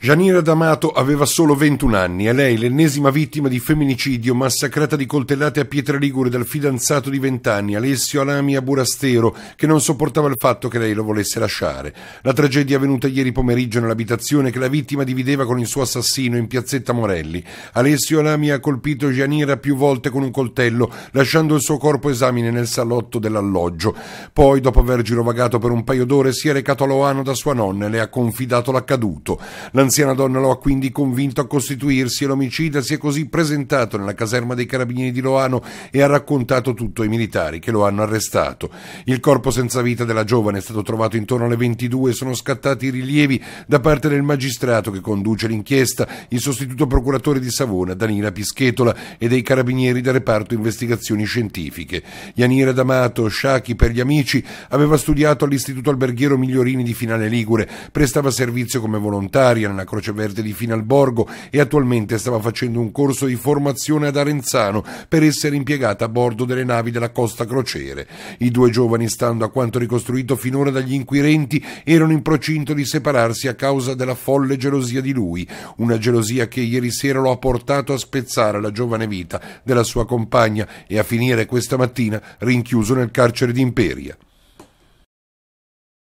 Janira D'Amato aveva solo 21 anni e lei l'ennesima vittima di femminicidio massacrata di coltellate a pietre ligure dal fidanzato di 20 anni Alessio Alamia Burastero che non sopportava il fatto che lei lo volesse lasciare. La tragedia è avvenuta ieri pomeriggio nell'abitazione che la vittima divideva con il suo assassino in piazzetta Morelli. Alessio Alamia ha colpito Janira più volte con un coltello lasciando il suo corpo esamine nel salotto dell'alloggio. Poi dopo aver girovagato per un paio d'ore si è recato a Loano da sua nonna e le ha confidato l'accaduto. L'anziana donna lo ha quindi convinto a costituirsi e l'omicida si è così presentato nella caserma dei carabinieri di Loano e ha raccontato tutto ai militari che lo hanno arrestato. Il corpo senza vita della giovane è stato trovato intorno alle 22 e sono scattati i rilievi da parte del magistrato che conduce l'inchiesta, il sostituto procuratore di Savona, Danila Pischetola, e dei carabinieri del reparto investigazioni scientifiche. Yanira D'Amato, Sciacchi per gli amici, aveva studiato all'Istituto Alberghiero Migliorini di Finale Ligure, prestava servizio come volontaria Toscana, Croce Verde di Finalborgo e attualmente stava facendo un corso di formazione ad Arenzano per essere impiegata a bordo delle navi della Costa Crociere. I due giovani, stando a quanto ricostruito finora dagli inquirenti, erano in procinto di separarsi a causa della folle gelosia di lui, una gelosia che ieri sera lo ha portato a spezzare la giovane vita della sua compagna e a finire questa mattina rinchiuso nel carcere di Imperia.